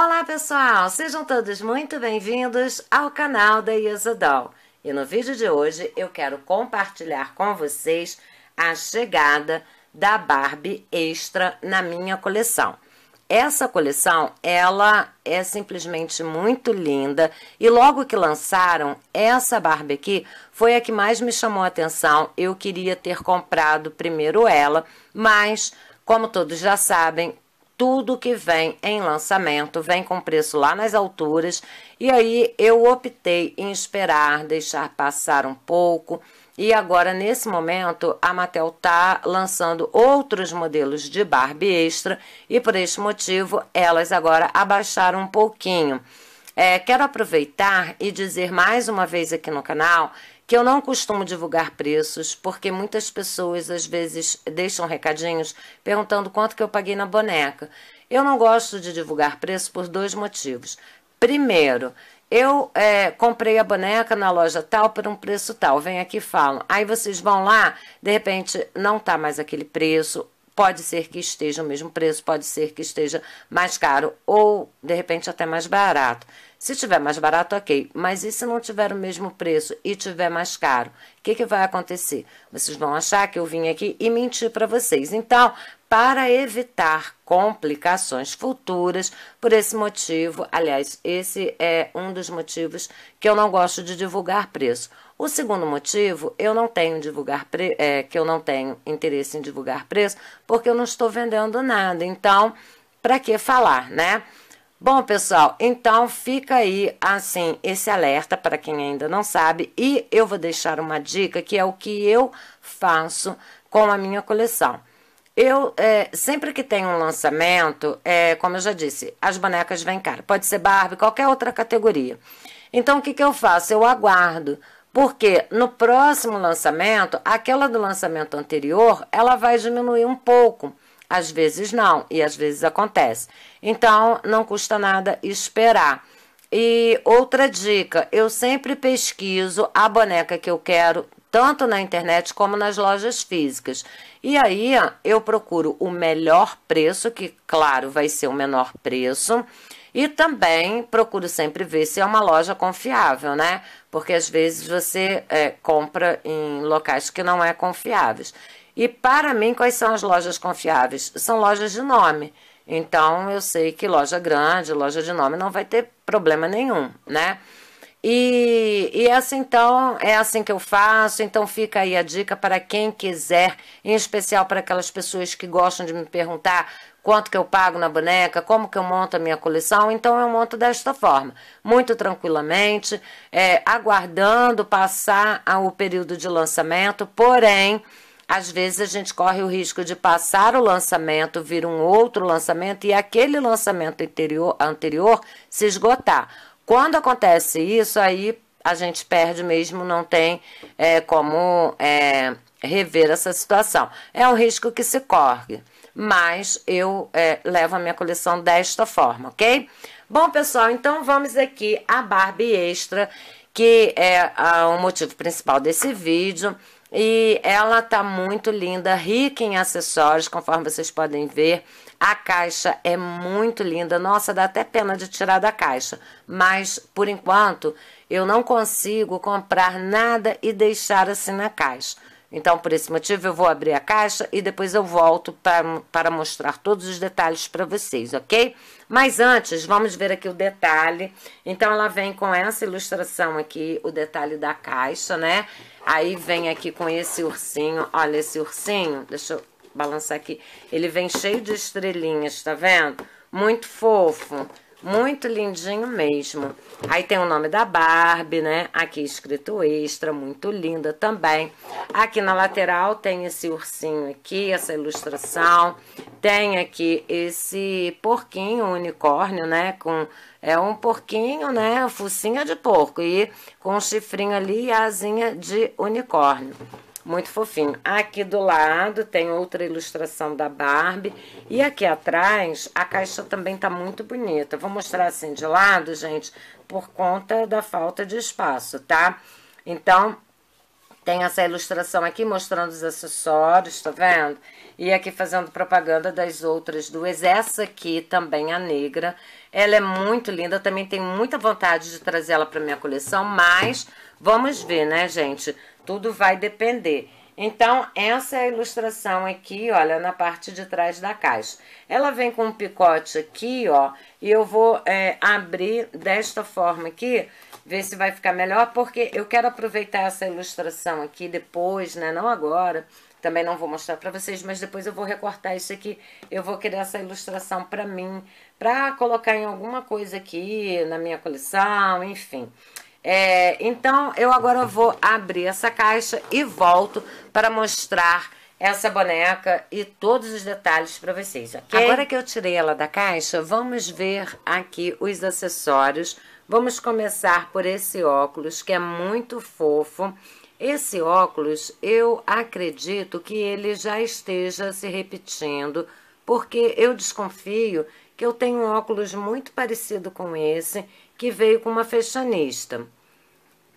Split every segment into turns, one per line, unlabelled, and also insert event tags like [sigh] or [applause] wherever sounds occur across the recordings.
Olá pessoal, sejam todos muito bem-vindos ao canal da Isadol. E no vídeo de hoje eu quero compartilhar com vocês a chegada da Barbie Extra na minha coleção. Essa coleção, ela é simplesmente muito linda e logo que lançaram essa Barbie aqui, foi a que mais me chamou a atenção. Eu queria ter comprado primeiro ela, mas como todos já sabem, tudo que vem em lançamento vem com preço lá nas alturas. E aí eu optei em esperar, deixar passar um pouco. E agora, nesse momento, a Mattel está lançando outros modelos de Barbie extra e por este motivo elas agora abaixaram um pouquinho. É, quero aproveitar e dizer mais uma vez aqui no canal que eu não costumo divulgar preços, porque muitas pessoas às vezes deixam recadinhos perguntando quanto que eu paguei na boneca. Eu não gosto de divulgar preço por dois motivos. Primeiro, eu é, comprei a boneca na loja tal por um preço tal, vem aqui e falam. Aí vocês vão lá, de repente não tá mais aquele preço, pode ser que esteja o mesmo preço, pode ser que esteja mais caro ou de repente até mais barato. Se tiver mais barato, ok, mas e se não tiver o mesmo preço e tiver mais caro? O que, que vai acontecer? Vocês vão achar que eu vim aqui e mentir para vocês. Então, para evitar complicações futuras, por esse motivo, aliás, esse é um dos motivos que eu não gosto de divulgar preço o segundo motivo, eu não tenho divulgar pre... é, que eu não tenho interesse em divulgar preço, porque eu não estou vendendo nada. Então, para que falar, né? Bom, pessoal, então fica aí assim esse alerta para quem ainda não sabe e eu vou deixar uma dica que é o que eu faço com a minha coleção. Eu é, sempre que tem um lançamento, é, como eu já disse, as bonecas vêm cara, pode ser Barbie, qualquer outra categoria. Então o que, que eu faço? Eu aguardo porque no próximo lançamento, aquela do lançamento anterior, ela vai diminuir um pouco. Às vezes não, e às vezes acontece. Então, não custa nada esperar. E outra dica, eu sempre pesquiso a boneca que eu quero, tanto na internet como nas lojas físicas. E aí, eu procuro o melhor preço, que claro, vai ser o menor preço e também procuro sempre ver se é uma loja confiável, né? Porque às vezes você é, compra em locais que não é confiáveis. E para mim, quais são as lojas confiáveis? São lojas de nome. Então eu sei que loja grande, loja de nome não vai ter problema nenhum, né? E, e essa é assim, então é assim que eu faço. Então fica aí a dica para quem quiser, em especial para aquelas pessoas que gostam de me perguntar quanto que eu pago na boneca, como que eu monto a minha coleção. Então eu monto desta forma, muito tranquilamente, é, aguardando passar o período de lançamento, porém. Às vezes a gente corre o risco de passar o lançamento, vir um outro lançamento e aquele lançamento anterior se esgotar. Quando acontece isso, aí a gente perde mesmo, não tem é, como é, rever essa situação. É um risco que se corre mas eu é, levo a minha coleção desta forma, ok? Bom, pessoal, então vamos aqui à Barbie Extra, que é a, o motivo principal desse vídeo. E ela tá muito linda, rica em acessórios, conforme vocês podem ver. A caixa é muito linda. Nossa, dá até pena de tirar da caixa. Mas, por enquanto, eu não consigo comprar nada e deixar assim na caixa. Então, por esse motivo, eu vou abrir a caixa e depois eu volto para, para mostrar todos os detalhes para vocês, ok? Mas antes, vamos ver aqui o detalhe. Então, ela vem com essa ilustração aqui, o detalhe da caixa, né? Aí vem aqui com esse ursinho, olha esse ursinho, deixa eu balançar aqui. Ele vem cheio de estrelinhas, tá vendo? Muito fofo. Muito lindinho mesmo. Aí tem o nome da Barbie, né? Aqui escrito extra, muito linda também. Aqui na lateral tem esse ursinho aqui, essa ilustração. Tem aqui esse porquinho, unicórnio, né? Com é um porquinho, né? Focinha de porco e com um chifrinho ali e asinha de unicórnio muito fofinho. Aqui do lado tem outra ilustração da Barbie. E aqui atrás, a caixa também tá muito bonita. vou mostrar assim de lado, gente, por conta da falta de espaço, tá? Então, tem essa ilustração aqui mostrando os acessórios, tá vendo? E aqui fazendo propaganda das outras duas. Essa aqui também, a negra. Ela é muito linda, também tenho muita vontade de trazer ela para minha coleção, mas vamos ver, né, gente? Tudo vai depender. Então, essa é a ilustração aqui, olha, na parte de trás da caixa. Ela vem com um picote aqui, ó, e eu vou é, abrir desta forma aqui, ver se vai ficar melhor, porque eu quero aproveitar essa ilustração aqui depois, né, não agora, também não vou mostrar para vocês, mas depois eu vou recortar isso aqui, eu vou querer essa ilustração para mim, para colocar em alguma coisa aqui, na minha coleção, enfim... É, então eu agora vou abrir essa caixa e volto para mostrar essa boneca e todos os detalhes para vocês, ok? Agora que eu tirei ela da caixa, vamos ver aqui os acessórios. Vamos começar por esse óculos, que é muito fofo. Esse óculos, eu acredito que ele já esteja se repetindo, porque eu desconfio que eu tenho um óculos muito parecido com esse, que veio com uma fashionista.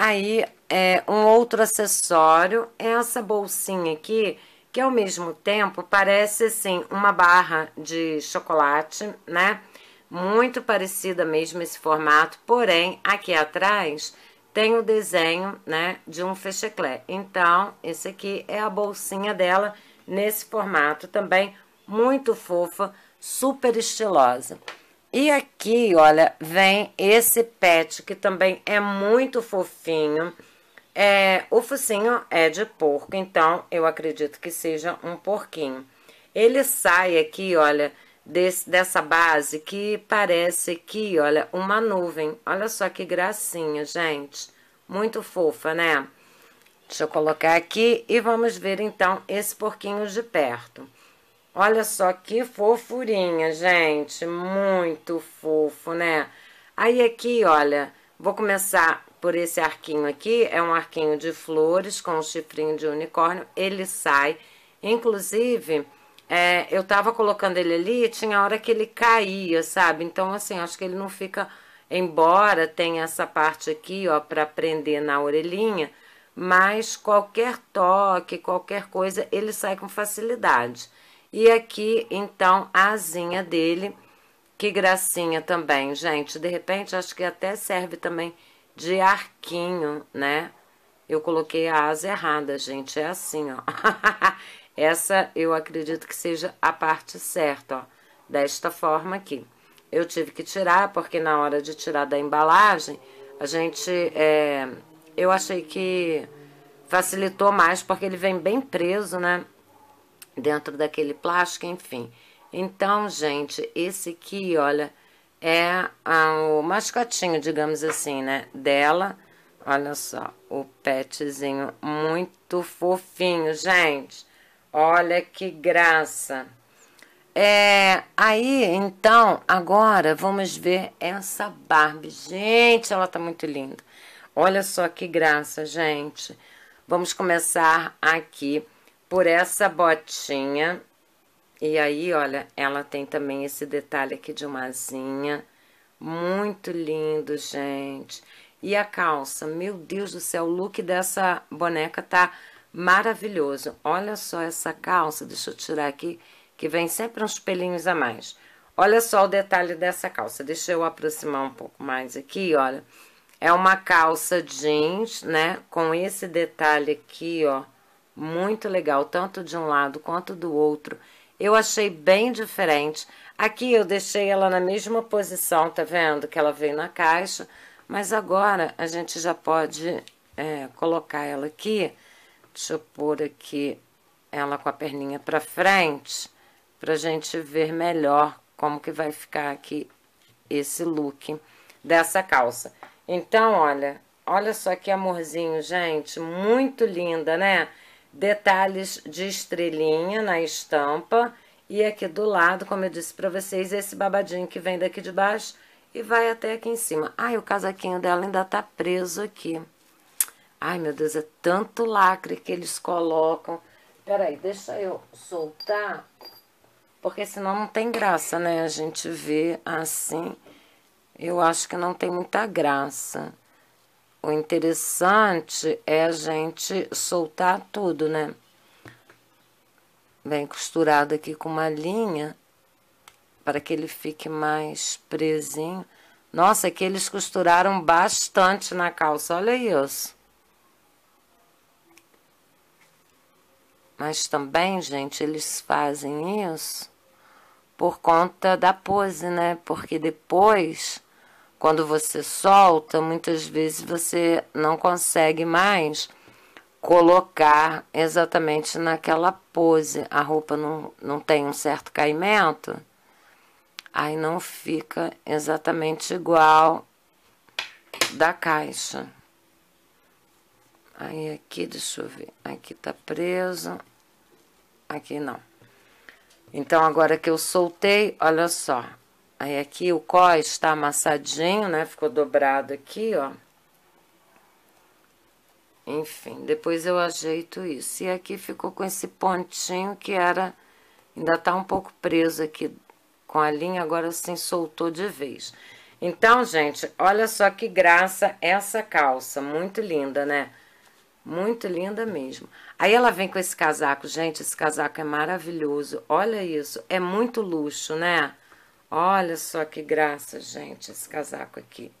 Aí, é, um outro acessório é essa bolsinha aqui, que ao mesmo tempo parece, assim, uma barra de chocolate, né? Muito parecida mesmo esse formato, porém, aqui atrás tem o desenho, né, de um fecheclé. Então, esse aqui é a bolsinha dela nesse formato também, muito fofa, super estilosa. E aqui, olha, vem esse pet que também é muito fofinho. É, o focinho é de porco, então eu acredito que seja um porquinho. Ele sai aqui, olha, desse, dessa base que parece aqui, olha, uma nuvem. Olha só que gracinha, gente. Muito fofa, né? Deixa eu colocar aqui e vamos ver então esse porquinho de perto. Olha só que fofurinha, gente. Muito fofo, né? Aí aqui, olha, vou começar por esse arquinho aqui. É um arquinho de flores com um chifrinho de unicórnio. Ele sai. Inclusive, é, eu tava colocando ele ali e tinha hora que ele caía, sabe? Então, assim, acho que ele não fica... Embora tenha essa parte aqui, ó, pra prender na orelhinha, mas qualquer toque, qualquer coisa, ele sai com facilidade. E aqui, então, a asinha dele, que gracinha também, gente. De repente, acho que até serve também de arquinho, né? Eu coloquei a asa errada, gente, é assim, ó. [laughs] Essa eu acredito que seja a parte certa, ó, desta forma aqui. Eu tive que tirar, porque na hora de tirar da embalagem, a gente, é, eu achei que facilitou mais, porque ele vem bem preso, né? dentro daquele plástico, enfim. Então, gente, esse aqui, olha, é o mascotinho, digamos assim, né, dela. Olha só, o petzinho muito fofinho, gente. Olha que graça. É, aí, então, agora vamos ver essa Barbie. Gente, ela tá muito linda. Olha só que graça, gente. Vamos começar aqui por essa botinha. E aí, olha, ela tem também esse detalhe aqui de uma asinha. Muito lindo, gente. E a calça, meu Deus do céu, o look dessa boneca tá maravilhoso. Olha só essa calça, deixa eu tirar aqui, que vem sempre uns pelinhos a mais. Olha só o detalhe dessa calça, deixa eu aproximar um pouco mais aqui, olha. É uma calça jeans, né, com esse detalhe aqui, ó muito legal, tanto de um lado quanto do outro. Eu achei bem diferente. Aqui eu deixei ela na mesma posição, tá vendo? Que ela veio na caixa. Mas agora a gente já pode é, colocar ela aqui. Deixa eu pôr aqui ela com a perninha pra frente. Pra gente ver melhor como que vai ficar aqui esse look dessa calça. Então, olha, olha só que amorzinho, gente. Muito linda, né? detalhes de estrelinha na estampa. E aqui do lado, como eu disse pra vocês, esse babadinho que vem daqui de baixo e vai até aqui em cima. Ai, o casaquinho dela ainda tá preso aqui. Ai, meu Deus, é tanto lacre que eles colocam. Peraí, deixa eu soltar, porque senão não tem graça, né? A gente vê assim, eu acho que não tem muita graça. O interessante é a gente soltar tudo, né? Bem costurado aqui com uma linha, para que ele fique mais presinho. Nossa, é que eles costuraram bastante na calça, olha isso. Mas também, gente, eles fazem isso por conta da pose, né? Porque depois quando você solta, muitas vezes você não consegue mais colocar exatamente naquela pose. A roupa não, não tem um certo caimento, aí não fica exatamente igual da caixa. Aí aqui, deixa eu ver, aqui tá preso, aqui não. Então, agora que eu soltei, olha só, Aí aqui o cós está amassadinho, né? Ficou dobrado aqui, ó. Enfim, depois eu ajeito isso. E aqui ficou com esse pontinho que era... Ainda tá um pouco preso aqui com a linha, agora sim soltou de vez. Então, gente, olha só que graça essa calça. Muito linda, né? Muito linda mesmo. Aí ela vem com esse casaco. Gente, esse casaco é maravilhoso. Olha isso. É muito luxo, né? Né? Olha só que graça, gente, esse casaco aqui.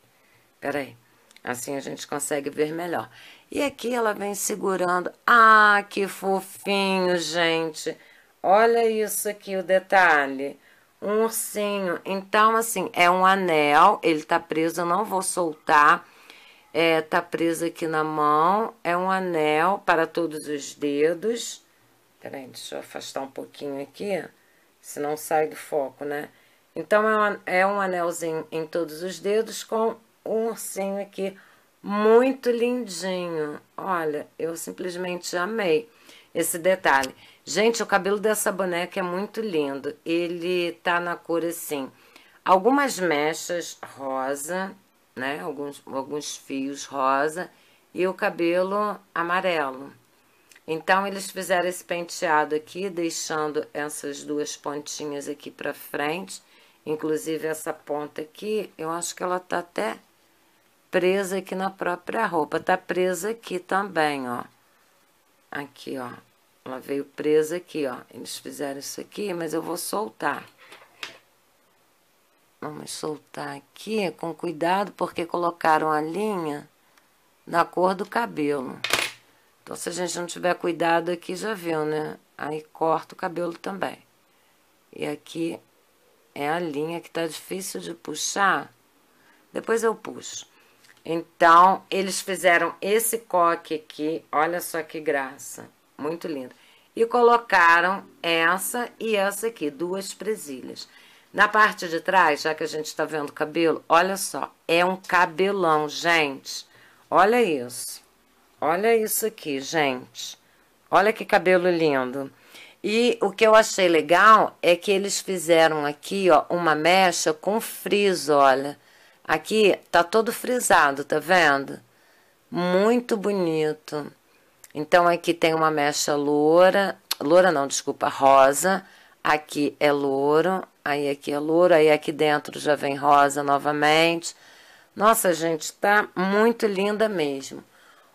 Peraí, assim a gente consegue ver melhor. E aqui ela vem segurando. Ah, que fofinho, gente. Olha isso aqui, o detalhe. Um ursinho. Então, assim, é um anel. Ele tá preso, eu não vou soltar. É, tá preso aqui na mão. É um anel para todos os dedos. Peraí, deixa eu afastar um pouquinho aqui. Senão sai do foco, né? Então, é, é um anelzinho em todos os dedos com um ursinho aqui muito lindinho. Olha, eu simplesmente amei esse detalhe. Gente, o cabelo dessa boneca é muito lindo. Ele tá na cor assim, algumas mechas rosa, né? Alguns, alguns fios rosa e o cabelo amarelo. Então, eles fizeram esse penteado aqui, deixando essas duas pontinhas aqui pra frente Inclusive essa ponta aqui, eu acho que ela tá até presa aqui na própria roupa. Tá presa aqui também, ó. Aqui, ó. Ela veio presa aqui, ó. Eles fizeram isso aqui, mas eu vou soltar. Vamos soltar aqui com cuidado, porque colocaram a linha na cor do cabelo. Então, se a gente não tiver cuidado aqui, já viu, né? Aí corta o cabelo também. E aqui é a linha que está difícil de puxar. Depois eu puxo. Então, eles fizeram esse coque aqui. Olha só que graça. Muito lindo. E colocaram essa e essa aqui, duas presilhas. Na parte de trás, já que a gente está vendo o cabelo, olha só. É um cabelão, gente. Olha isso. Olha isso aqui, gente. Olha que cabelo lindo. E o que eu achei legal é que eles fizeram aqui, ó, uma mecha com friso, olha. Aqui tá todo frisado, tá vendo? Muito bonito. Então aqui tem uma mecha loura, loura não, desculpa, rosa. Aqui é louro, aí aqui é louro, aí aqui dentro já vem rosa novamente. Nossa, gente, tá muito linda mesmo.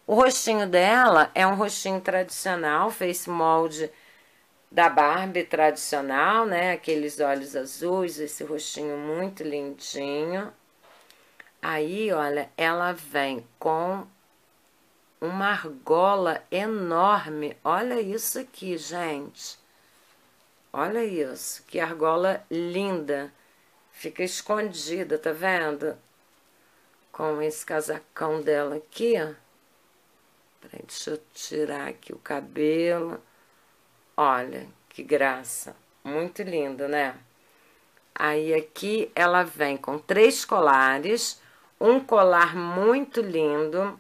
O rostinho dela é um rostinho tradicional, fez molde da Barbie tradicional, né? Aqueles olhos azuis, esse rostinho muito lindinho. Aí, olha, ela vem com uma argola enorme. Olha isso aqui, gente. Olha isso, que argola linda. Fica escondida, tá vendo? Com esse casacão dela aqui, ó. Peraí, deixa eu tirar aqui o cabelo. Olha, que graça. Muito lindo, né? Aí aqui ela vem com três colares, um colar muito lindo,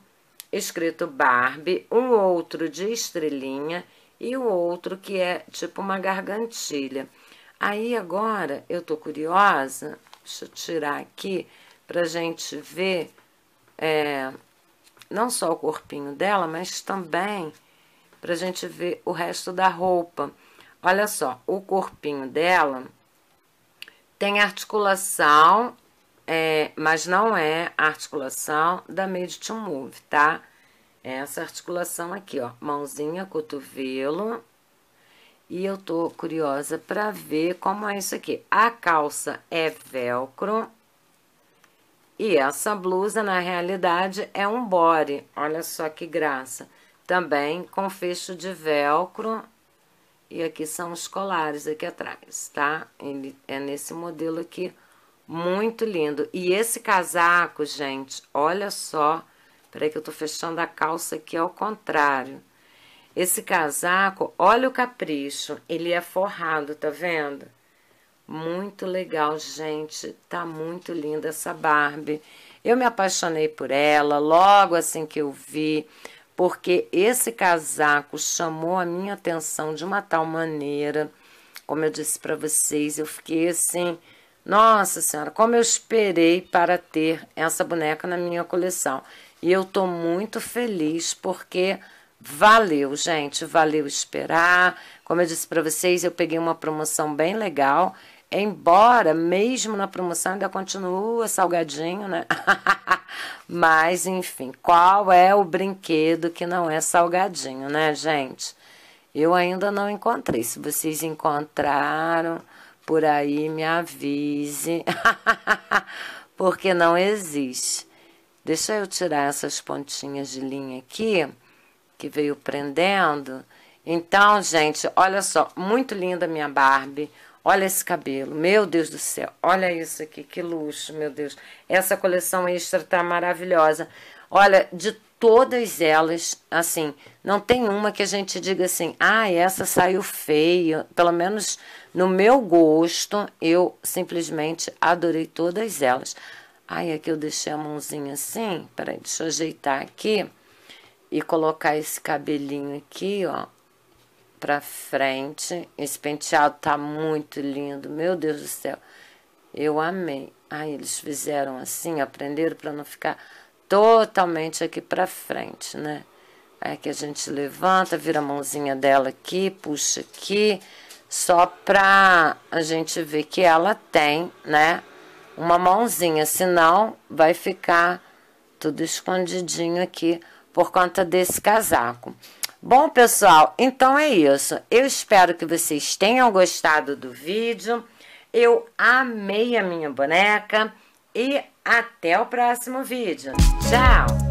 escrito Barbie, um outro de estrelinha e o outro que é tipo uma gargantilha. Aí agora eu tô curiosa, deixa eu tirar aqui pra gente ver é, não só o corpinho dela, mas também para a gente ver o resto da roupa. Olha só, o corpinho dela tem articulação, é, mas não é a articulação da Made to Move, tá? É essa articulação aqui, ó, mãozinha, cotovelo. E eu tô curiosa para ver como é isso aqui. A calça é velcro. E essa blusa, na realidade, é um body. Olha só que graça também com fecho de velcro. E aqui são os colares aqui atrás, tá? Ele é nesse modelo aqui, muito lindo. E esse casaco, gente, olha só. Peraí que eu tô fechando a calça aqui ao contrário. Esse casaco, olha o capricho. Ele é forrado, tá vendo? Muito legal, gente. Tá muito linda essa Barbie. Eu me apaixonei por ela logo assim que eu vi porque esse casaco chamou a minha atenção de uma tal maneira, como eu disse para vocês, eu fiquei assim, nossa senhora, como eu esperei para ter essa boneca na minha coleção. E eu tô muito feliz porque valeu, gente, valeu esperar. Como eu disse para vocês, eu peguei uma promoção bem legal Embora, mesmo na promoção, ainda continua salgadinho, né? [laughs] Mas, enfim, qual é o brinquedo que não é salgadinho, né, gente? Eu ainda não encontrei. Se vocês encontraram por aí, me avise. [laughs] Porque não existe. Deixa eu tirar essas pontinhas de linha aqui, que veio prendendo. Então, gente, olha só, muito linda minha Barbie Olha esse cabelo, meu Deus do céu. Olha isso aqui, que luxo, meu Deus. Essa coleção extra tá maravilhosa. Olha, de todas elas, assim, não tem uma que a gente diga assim, ah, essa saiu feia. Pelo menos no meu gosto, eu simplesmente adorei todas elas. Ai, aqui eu deixei a mãozinha assim. Peraí, deixa eu ajeitar aqui e colocar esse cabelinho aqui, ó pra frente. Esse penteado tá muito lindo, meu Deus do céu. Eu amei. Aí eles fizeram assim, aprenderam para não ficar totalmente aqui pra frente, né? Aí que a gente levanta, vira a mãozinha dela aqui, puxa aqui, só pra a gente ver que ela tem, né? Uma mãozinha, senão vai ficar tudo escondidinho aqui por conta desse casaco. Bom, pessoal, então é isso. Eu espero que vocês tenham gostado do vídeo. Eu amei a minha boneca e até o próximo vídeo. Tchau!